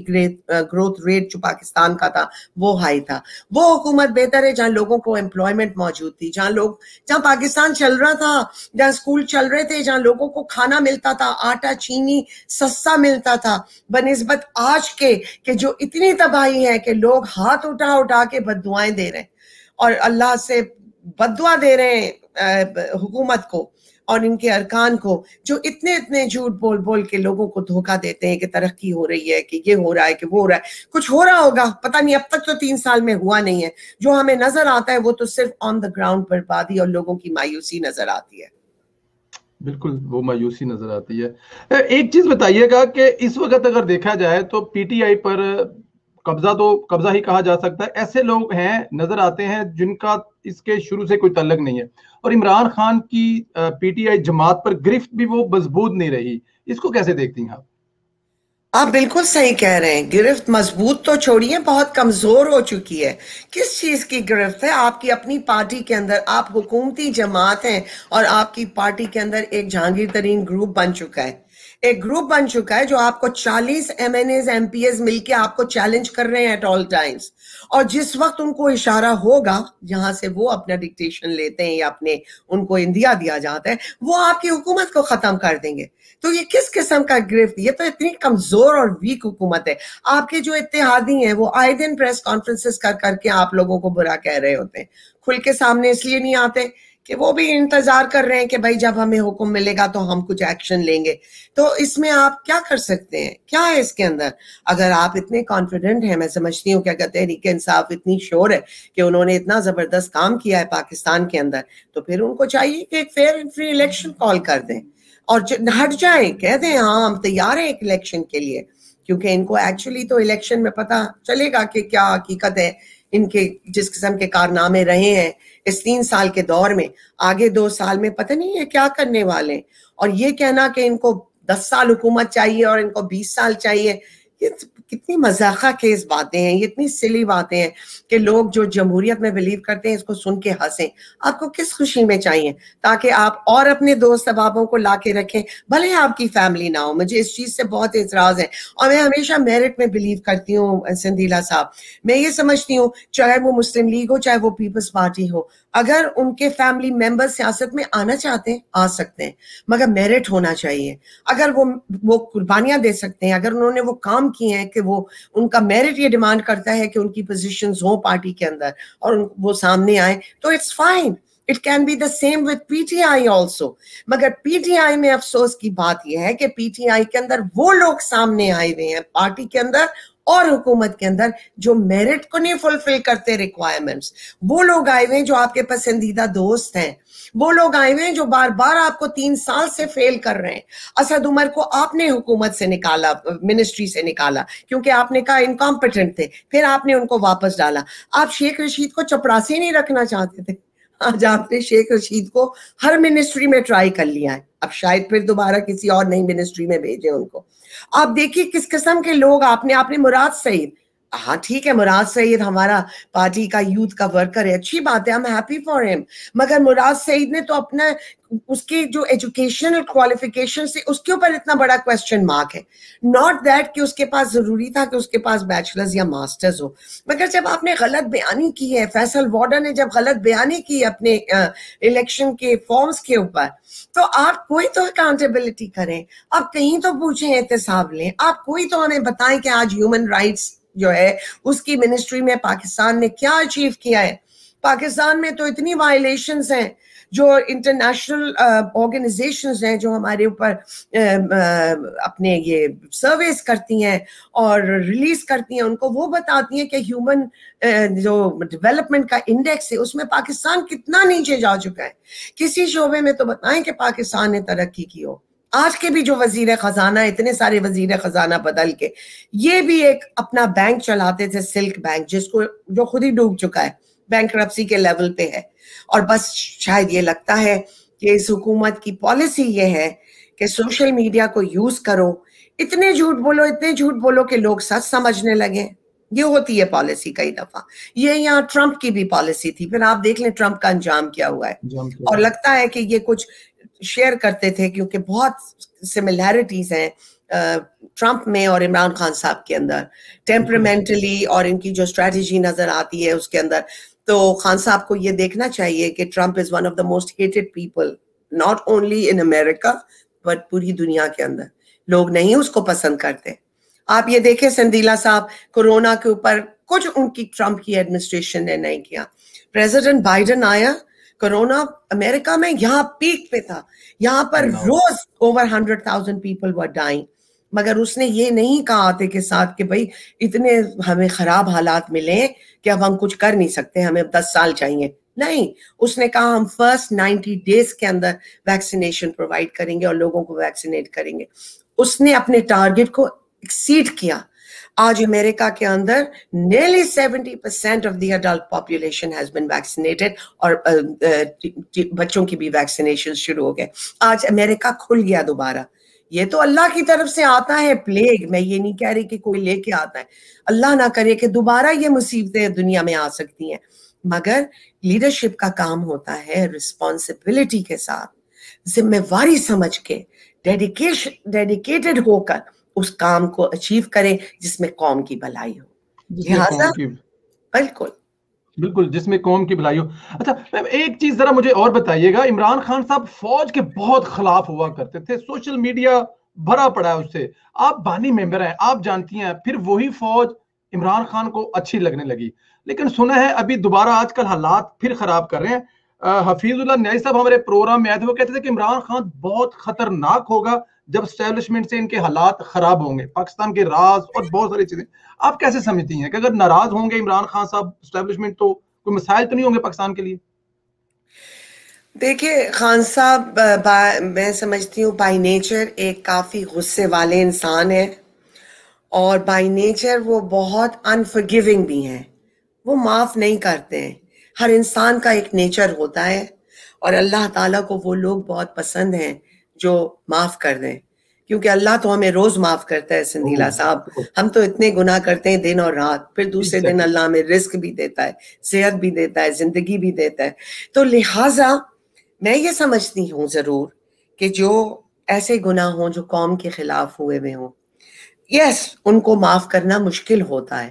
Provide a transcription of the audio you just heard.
growth rate uh, जो पाकिस्तान का था वो हाई था वो हुकूमत बेहतर है जहां लोगों को एम्प्लॉयमेंट मौजूद थी जहां लोग जहां पाकिस्तान चल रहा था जहां स्कूल चल रहे थे जहां लोगों को खाना मिलता था आटा चीनी सस्ता मिलता था बनस्बत आज के कि जो इतनी तबाही है कि लोग हाथ उठा उठा के बदुआएं दे रहे हैं और अल्लाह से बदुआ दे रहे हैं हुकूमत को और इनके अरकान को जो इतने इतने झूठ बोल बोल के लोगों को धोखा देते हैं कि तरक्की हो रही है कि ये हो रहा है कि वो हो रहा है कुछ हो रहा होगा पता नहीं अब तक तो तीन साल में हुआ नहीं है जो हमें नजर आता है वो तो सिर्फ ऑन द ग्राउंड बर्बादी और लोगों की मायूसी नजर आती है बिल्कुल वो मायूसी नजर आती है एक चीज बताइएगा कि इस वक्त अगर देखा जाए तो पीटीआई पर कब्जा तो कब्जा ही कहा जा सकता है ऐसे लोग हैं नजर आते हैं जिनका इसके शुरू से कोई तल्लक नहीं है और इमरान खान की पीटीआई जमात पर गिरफ्त भी वो मजबूत नहीं रही इसको कैसे देखती हैं आप आप बिल्कुल सही कह रहे हैं गिरफ्त मजबूत तो छोड़िए बहुत कमजोर हो चुकी है किस चीज की गिरफ्त है आपकी अपनी पार्टी के अंदर आप हुकूमती जमात हैं और आपकी पार्टी के अंदर एक जहांगीर तरीन ग्रुप बन चुका है एक ग्रुप बन चुका है जो आपको 40 एम एन एज एमपीएस मिलकर आपको चैलेंज कर रहे हैं एट ऑल टाइम्स और जिस वक्त उनको इशारा होगा जहां से वो अपना डिक्टेशन लेते हैं या अपने उनको इंडिया दिया जाता है वो आपकी हुकूमत को खत्म कर देंगे तो ये किस किस्म का गिरफ्त ये तो इतनी कमजोर और वीक हुकूमत है आपके जो इतिहादी हैं वो आए दिन प्रेस कॉन्फ्रेंसिस कर करके आप लोगों को बुरा कह रहे होते हैं खुल के सामने इसलिए नहीं आते कि वो भी इंतजार कर रहे हैं कि भाई जब हमें हुक्म मिलेगा तो हम कुछ एक्शन लेंगे तो इसमें आप क्या कर सकते हैं क्या है इसके अंदर अगर आप इतने कॉन्फिडेंट हैं मैं समझती हूँ क्या कहते हैं तहरीक इंसाफ इतनी शोर है कि उन्होंने इतना जबरदस्त काम किया है पाकिस्तान के अंदर तो फिर उनको चाहिए कि एक fair and free election call कर दें और हट जाए कह दें हाँ हम तैयार हैं एक इलेक्शन के लिए क्योंकि इनको एक्चुअली तो इलेक्शन में पता चलेगा कि क्या हकीकत है इनके जिस किस्म के कारनामे रहे हैं इस तीन साल के दौर में आगे दो साल में पता नहीं है क्या करने वाले हैं और ये कहना कि इनको दस साल हुकूमत चाहिए और इनको बीस साल चाहिए ये कितनी मजाका केस बातें हैं ये इतनी सिली बातें हैं कि लोग जो जमहूरियत में बिलीव करते हैं इसको सुन के हंसें आपको किस खुशी में चाहिए ताकि आप और अपने दोस्त अहबाबों को ला के रखें भले आपकी फैमिली ना हो मुझे इस चीज़ से बहुत एतराज़ है और मैं हमेशा मेरिट में बिलीव करती हूँ संधीला साहब मैं ये समझती हूँ चाहे वो मुस्लिम लीग हो चाहे वो पीपल्स पार्टी हो अगर उनके फैमिली मेंबर सियासत में आना चाहते हैं आ सकते हैं मगर मेरिट होना चाहिए अगर वो वो कुर्बानियां दे सकते हैं अगर उन्होंने वो काम किए हैं कि वो उनका मेरिट ये डिमांड करता है कि उनकी पोजिशन हो पार्टी के अंदर और वो सामने आए तो it's fine it can be the same with PTI also मगर पीटीआई में अफसोस की बात यह है कि पीटीआई के अंदर वो लोग सामने आए हुए हैं पार्टी के अंदर और हुकूमत के अंदर जो मेरिट को नहीं फुलफिल करते रिक्वायरमेंट्स वो लोग आए हुए हैं जो आपके पसंदीदा दोस्त हैं वो लोग आए हुए हैं जो बार बार आपको तीन साल से फेल कर रहे हैं असद उमर को आपने हुकूमत से निकाला मिनिस्ट्री से निकाला क्योंकि आपने कहा इनकॉम्पिटेंट थे फिर आपने उनको वापस डाला आप शेख रशीद को चपरासी नहीं रखना चाहते थे आज आपने शेख रशीद को हर मिनिस्ट्री में ट्राई कर लिया है अब शायद फिर दोबारा किसी और नई मिनिस्ट्री में भेजे उनको आप देखिए किस किस्म के लोग आपने आपने मुराद सईद हाँ ठीक है मुराद सईद हमारा पार्टी का यूथ का वर्कर है अच्छी बात है I am happy for him मगर मुराद सईद ने तो अपना उसके जो एजुकेशनल क्वालिफिकेशन से उसके ऊपर इतना बड़ा क्वेश्चन मार्क है नॉट दैट कि उसके पास जरूरी था कि उसके पास बैचलर्स या मास्टर्स हो मगर जब आपने गलत बयानी की है फैसल वार्डर ने जब गलत बयानी की अपने इलेक्शन के फॉर्म्स के ऊपर तो आप कोई तो अकाउंटेबिलिटी करें आप कहीं तो पूछें एहतसाब लें आप कोई तो हमें बताएं कि आज ह्यूमन राइट्स जो है उसकी मिनिस्ट्री में पाकिस्तान ने क्या अचीव किया है पाकिस्तान में तो इतनी वायलेशन हैं जो इंटरनेशनल ऑर्गेनाइजेशन uh, हैं जो हमारे ऊपर uh, uh, अपने ये सर्वेस करती हैं और रिलीज करती हैं उनको वो बताती हैं कि ह्यूमन uh, जो डेवलपमेंट का इंडेक्स है उसमें पाकिस्तान कितना नीचे जा चुका है किसी शोबे में तो बताएं कि पाकिस्तान ने तरक्की की हो आज के भी जो वजीर खजाना इतने सारे वजीर खजाना बदल के ये भी एक अपना बैंक चलाते थे सिल्क बैंक जिसको जो खुद ही डूब चुका है बैंक के लेवल पे है और बस शायद ये लगता है कि इस हुकूमत की पॉलिसी ये है कि सोशल मीडिया को यूज करो इतने झूठ बोलो इतने झूठ बोलो कि लोग सच समझने लगे ये होती है पॉलिसी कई दफा ये यहाँ ट्रंप की भी पॉलिसी थी फिर आप देख लें ट्रंप का अंजाम क्या हुआ है और लगता है कि ये कुछ शेयर करते थे क्योंकि बहुत सिमिलैरिटीज हैं ट्रंप में और इमरान खान साहब के अंदर टेम्परमेंटली और इनकी जो स्ट्रेटजी नजर आती है उसके अंदर तो खान साहब को ये देखना चाहिए कि Trump is one of the most hated people not only in America but पूरी दुनिया के अंदर लोग नहीं उसको पसंद करते आप ये देखें संदीला साहब कोरोना के ऊपर कुछ उनकी ट्रंप की एडमिनिस्ट्रेशन ने नहीं किया प्रेसिडेंट बाइडन आया कोरोना अमेरिका में यहाँ पीक पे था यहाँ पर रोज over hundred thousand people were dying मगर उसने ये नहीं कहा आते के साथ कि भाई इतने हमें खराब हालात मिले कि अब हम कुछ कर नहीं सकते हमें अब दस साल चाहिए नहीं उसने कहा हम फर्स्ट नाइन्टी डेज के अंदर वैक्सीनेशन प्रोवाइड करेंगे और लोगों को वैक्सीनेट करेंगे उसने अपने टारगेट को एक्सीड किया आज अमेरिका के अंदर seventy percent of the adult population has been vaccinated और बच्चों की भी वैक्सीनेशन शुरू हो गए आज अमेरिका खुल गया दोबारा ये तो अल्लाह की तरफ से आता है प्लेग मैं ये नहीं कह रही कि कोई लेके आता है अल्लाह ना करे कि दोबारा ये मुसीबतें दुनिया में आ सकती हैं मगर लीडरशिप का काम होता है रिस्पॉन्सिबिलिटी के साथ जिम्मेवारी समझ के डेडिकेशन डेडिकेटेड होकर उस काम को अचीव करें जिसमें कौम की भलाई हो लिहाजा बिल्कुल बिल्कुल जिसमें कौम की भलाई हो अच्छा एक चीज जरा मुझे और बताइएगा इमरान खान साहब फौज के बहुत खिलाफ हुआ करते थे सोशल मीडिया भरा पड़ा है उससे आप बानी मेंबर हैं आप जानती हैं फिर वही फौज इमरान खान को अच्छी लगने लगी लेकिन सुना है अभी दोबारा आजकल हालात फिर खराब कर रहे हैं हफीजुल्ला न्याय साहब हमारे प्रोग्राम में आए थे वो कहते थे कि इमरान खान बहुत खतरनाक होगा जब स्टैब्लिशमेंट से इनके हालात खराब होंगे पाकिस्तान के राज और बहुत सारी चीजें आप कैसे समझती हैं कि अगर नाराज होंगे इमरान खान साहब स्टैब्लिशमेंट तो कोई मिसाइल तो नहीं होंगे पाकिस्तान के लिए देखिए खान साहब मैं समझती हूँ बाई नेचर एक काफ़ी गुस्से वाले इंसान हैं और बाई नेचर वो बहुत अनफॉरगिविंग भी हैं वो माफ़ नहीं करते हैं हर इंसान का एक नेचर होता है और अल्लाह ताला को वो लोग बहुत पसंद हैं जो माफ कर दें क्योंकि अल्लाह तो हमें रोज माफ करता है संदीला साहब हम तो इतने गुनाह करते हैं दिन और रात फिर दूसरे दिन अल्लाह हमें रिस्क भी देता है सेहत भी देता है जिंदगी भी देता है तो लिहाजा मैं ये समझती हूँ जरूर कि जो ऐसे गुनाह हों जो कौम के खिलाफ हुए हुए हों यस उनको माफ करना मुश्किल होता है